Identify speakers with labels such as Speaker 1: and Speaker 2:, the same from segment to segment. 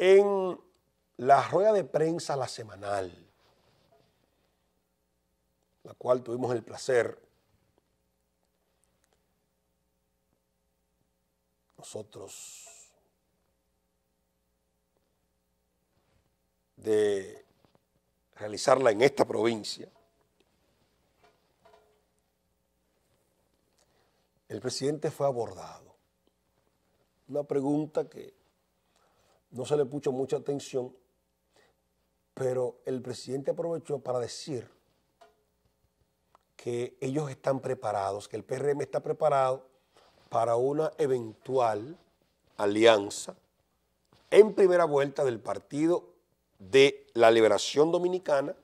Speaker 1: en la rueda de prensa la semanal, la cual tuvimos el placer nosotros de realizarla en esta provincia. El presidente fue abordado. Una pregunta que no se le puso mucha atención, pero el presidente aprovechó para decir que ellos están preparados, que el PRM está preparado para una eventual alianza en primera vuelta del Partido de la Liberación Dominicana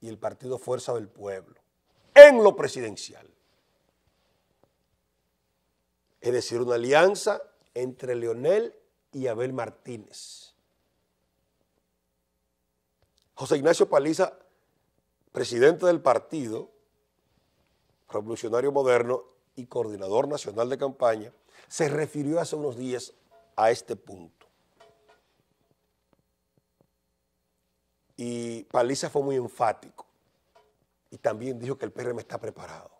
Speaker 1: y el Partido Fuerza del Pueblo en lo presidencial. Es decir, una alianza entre Leonel y Abel Martínez. José Ignacio Paliza, presidente del partido revolucionario moderno y coordinador nacional de campaña, se refirió hace unos días a este punto. Y Paliza fue muy enfático y también dijo que el PRM está preparado.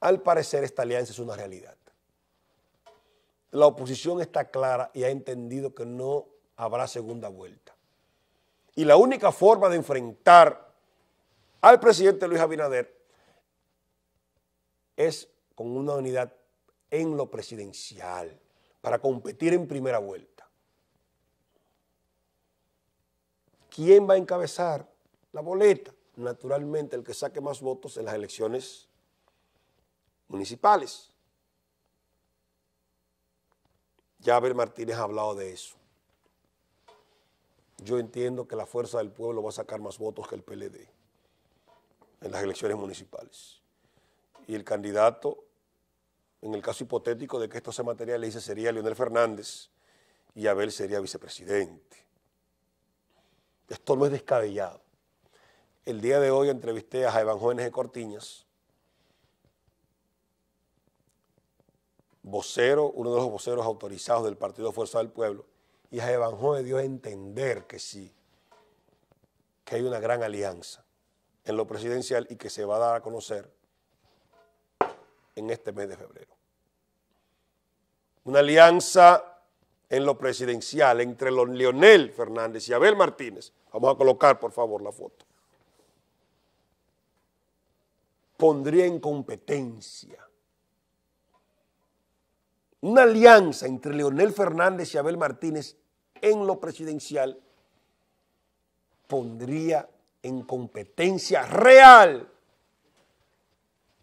Speaker 1: Al parecer esta alianza es una realidad. La oposición está clara y ha entendido que no habrá segunda vuelta. Y la única forma de enfrentar al presidente Luis Abinader es con una unidad en lo presidencial para competir en primera vuelta. ¿Quién va a encabezar la boleta? Naturalmente, el que saque más votos en las elecciones municipales. Ya Abel Martínez ha hablado de eso. Yo entiendo que la fuerza del pueblo va a sacar más votos que el PLD en las elecciones municipales. Y el candidato, en el caso hipotético de que esto se materialice, sería Leonel Fernández y Abel sería vicepresidente. Esto no es descabellado. El día de hoy entrevisté a Jaiván Jóvenes de Cortiñas, vocero, uno de los voceros autorizados del Partido Fuerza del Pueblo, y a Evangelio dio a entender que sí, que hay una gran alianza en lo presidencial y que se va a dar a conocer en este mes de febrero. Una alianza en lo presidencial entre Leonel Fernández y Abel Martínez. Vamos a colocar, por favor, la foto. Pondría en competencia una alianza entre Leonel Fernández y Abel Martínez en lo presidencial pondría en competencia real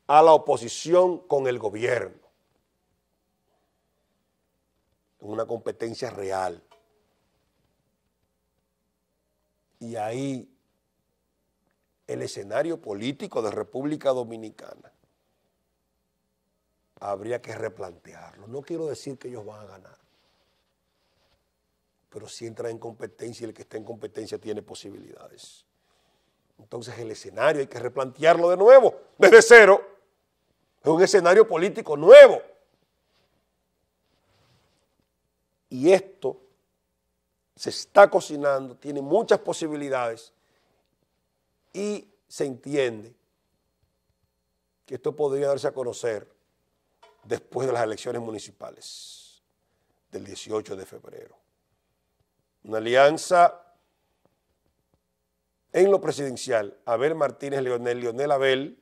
Speaker 1: a la oposición con el gobierno. Una competencia real. Y ahí el escenario político de República Dominicana habría que replantearlo. No quiero decir que ellos van a ganar, pero si entra en competencia y el que está en competencia tiene posibilidades. Entonces el escenario hay que replantearlo de nuevo, desde cero. Es un escenario político nuevo. Y esto se está cocinando, tiene muchas posibilidades y se entiende que esto podría darse a conocer después de las elecciones municipales del 18 de febrero. Una alianza en lo presidencial, Abel Martínez Leonel, Leonel Abel,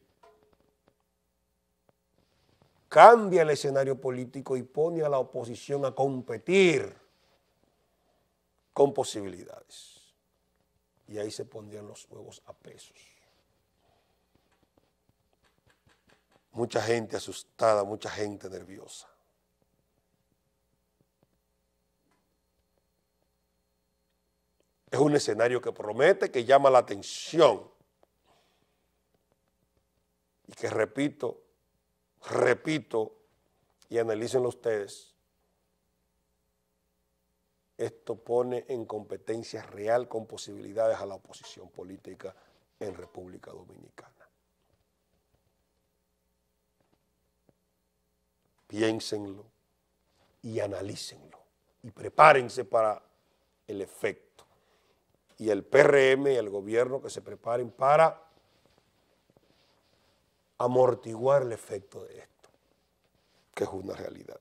Speaker 1: cambia el escenario político y pone a la oposición a competir con posibilidades. Y ahí se pondrían los huevos a pesos. Mucha gente asustada, mucha gente nerviosa. Es un escenario que promete, que llama la atención y que repito, repito y analícenlo ustedes. Esto pone en competencia real con posibilidades a la oposición política en República Dominicana. piénsenlo y analícenlo y prepárense para el efecto. Y el PRM y el gobierno que se preparen para amortiguar el efecto de esto, que es una realidad.